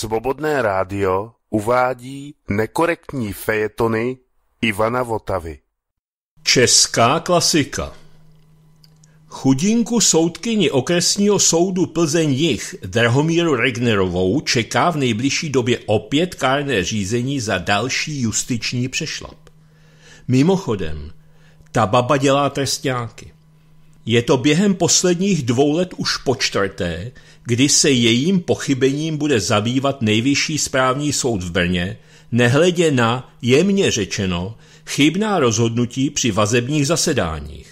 Svobodné rádio uvádí nekorektní fejetony Ivana Votavy. Česká klasika Chudinku soudkyni okresního soudu Plzeň Jich Drahomíru Regnerovou čeká v nejbližší době opět kárné řízení za další justiční přešlap. Mimochodem, ta baba dělá trestňáky. Je to během posledních dvou let už po čtvrté, kdy se jejím pochybením bude zabývat nejvyšší správní soud v Brně, nehledě na, jemně řečeno, chybná rozhodnutí při vazebních zasedáních.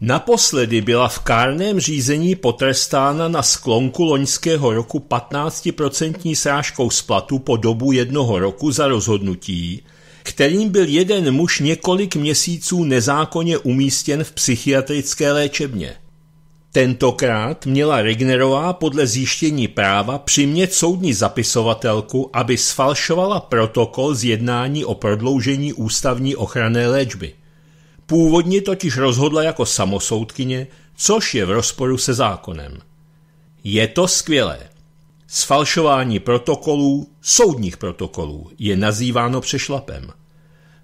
Naposledy byla v kárném řízení potrestána na sklonku loňského roku 15% srážkou splatu po dobu jednoho roku za rozhodnutí, kterým byl jeden muž několik měsíců nezákonně umístěn v psychiatrické léčebně. Tentokrát měla Regnerová podle zjištění práva přimět soudní zapisovatelku, aby sfalšovala protokol z jednání o prodloužení ústavní ochranné léčby. Původně totiž rozhodla jako samosoudkyně, což je v rozporu se zákonem. Je to skvělé. Sfalšování protokolů, soudních protokolů, je nazýváno přešlapem.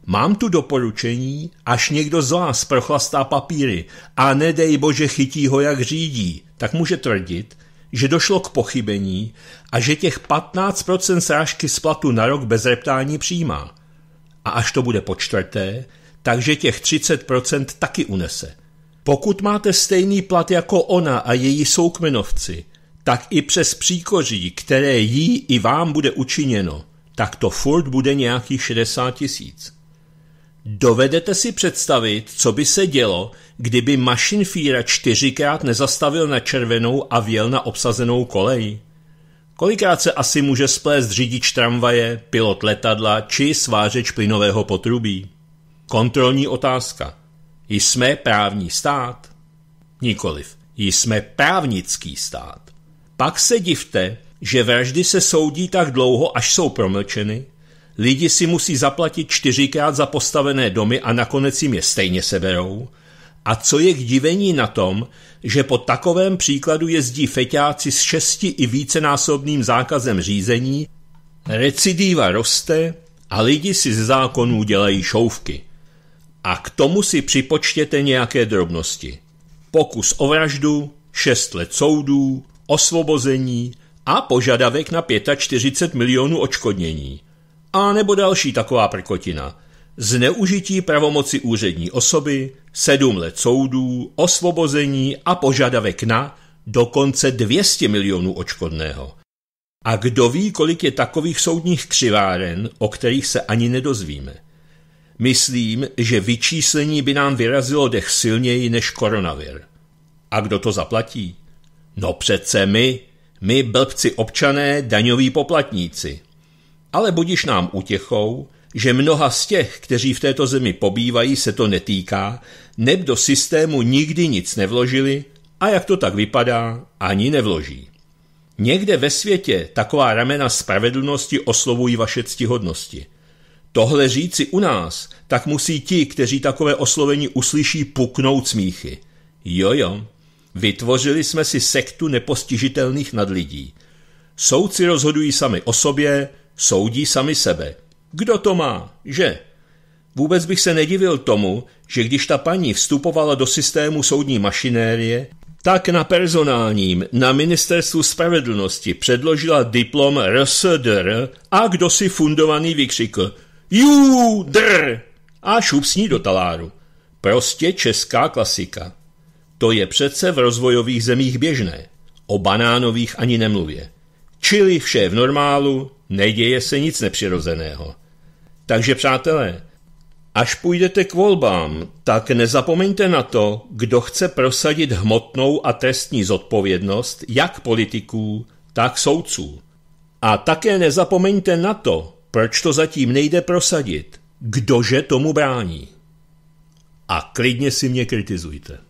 Mám tu doporučení, až někdo z vás prochlastá papíry a nedej bože chytí ho jak řídí, tak může tvrdit, že došlo k pochybení a že těch 15% srážky z platu na rok bez reptání přijímá. A až to bude po čtvrté, takže těch 30% taky unese. Pokud máte stejný plat jako ona a její soukmenovci – tak i přes příkoří, které jí i vám bude učiněno, tak to furt bude nějakých 60 tisíc. Dovedete si představit, co by se dělo, kdyby mašinfíra čtyřikrát nezastavil na červenou a vjel na obsazenou kolej? Kolikrát se asi může splést řidič tramvaje, pilot letadla či svářeč plynového potrubí? Kontrolní otázka. Jsme právní stát? Nikoliv. Jsme právnický stát. Pak se divte, že vraždy se soudí tak dlouho, až jsou promlčeny, lidi si musí zaplatit čtyřikrát za postavené domy a nakonec jim je stejně seberou. A co je k divení na tom, že po takovém příkladu jezdí feťáci s šesti i vícenásobným zákazem řízení, recidíva roste a lidi si z zákonů dělají šouvky. A k tomu si připočtěte nějaké drobnosti. Pokus o vraždu, šest let soudů, osvobození a požadavek na 45 milionů očkodnění. A nebo další taková prkotina. Zneužití pravomoci úřední osoby, sedm let soudů, osvobození a požadavek na dokonce 200 milionů očkodného. A kdo ví, kolik je takových soudních křiváren, o kterých se ani nedozvíme. Myslím, že vyčíslení by nám vyrazilo dech silněji než koronavir. A kdo to zaplatí? No přece my, my blbci občané, daňoví poplatníci. Ale budiš nám utěchou, že mnoha z těch, kteří v této zemi pobývají, se to netýká, neb do systému nikdy nic nevložili a jak to tak vypadá, ani nevloží. Někde ve světě taková ramena spravedlnosti oslovují vaše ctihodnosti. Tohle říci u nás, tak musí ti, kteří takové oslovení uslyší, puknout smíchy. Jo, jo, Vytvořili jsme si sektu nepostižitelných nadlidí. Soudci rozhodují sami o sobě, soudí sami sebe. Kdo to má, že? Vůbec bych se nedivil tomu, že když ta paní vstupovala do systému soudní mašinérie, tak na personálním na ministerstvu spravedlnosti předložila diplom RSDR a kdo si fundovaný vykřikl JUDR a šup do taláru. Prostě česká klasika. To je přece v rozvojových zemích běžné. O banánových ani nemluvě. Čili vše je v normálu, neděje se nic nepřirozeného. Takže přátelé, až půjdete k volbám, tak nezapomeňte na to, kdo chce prosadit hmotnou a trestní zodpovědnost jak politiků, tak soudců. A také nezapomeňte na to, proč to zatím nejde prosadit, kdože tomu brání. A klidně si mě kritizujte.